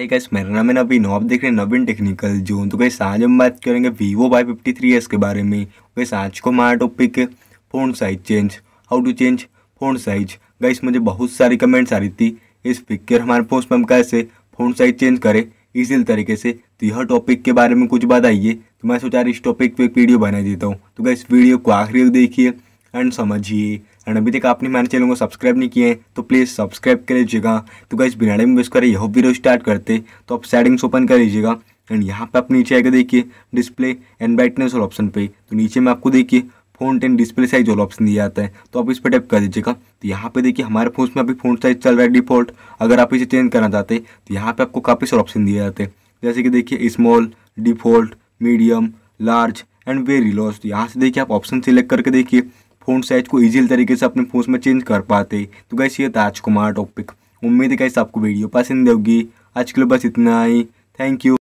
है hey gas मेरा नाम है नवीन आप देख रहे हैं नवीन टेक्निकल जोन तो कैसे आज हम बात करेंगे Vivo Y fifty three S के बारे में गैस आज को हमारा टॉपिक है phone size change how to change phone size guys मुझे बहुत सारी कमेंट्स आ रही थी इस पिक्चर हमारे फोन में हम कैसे फ़ोन साइज चेंज करें इसी तरीके से तो यह टॉपिक के बारे में कुछ बताइए तो मैं सोचा इस टॉपिक पर एक वीडियो बना देता हूँ तो गैस वीडियो को आखिरी देखिए एंड समझिए एंड अभी तक आपने मेरे चैनल को सब्सक्राइब नहीं किए तो प्लीज़ सब्सक्राइब कर लीजिएगा तो गाइज बिना में बेस्ट करें यह वीडियो स्टार्ट करते तो आप सेटिंग्स ओपन कर लीजिएगा एंड यहाँ पे आप नीचे आएगा देखिए डिस्प्ले एंड ब्राइटनेस और ऑप्शन पे तो नीचे में आपको देखिए फोन टेन डिस्प्ले साइज और ऑप्शन दिया जाता है तो आप इस पर टैप कर दीजिएगा तो यहाँ पे देखिए हमारे फोन में अभी फोन साइज चल रहा है डिफॉल्ट अगर आप इसे चेंज करना चाहते तो यहाँ पे आपको काफ़ी सारे ऑप्शन दिए जाते हैं जैसे कि देखिए small default medium large and very large तो यहाँ से देखिए आप ऑप्शन सिलेक्ट करके देखिए फ़ोन साइज को ईजी तरीके से अपने फ़ोन में चेंज कर पाते तो कैसे ये था आज को हमारा टॉपिक उम्मीद है कैसे आपको वीडियो पसंद होगी आज के लिए बस इतना ही थैंक यू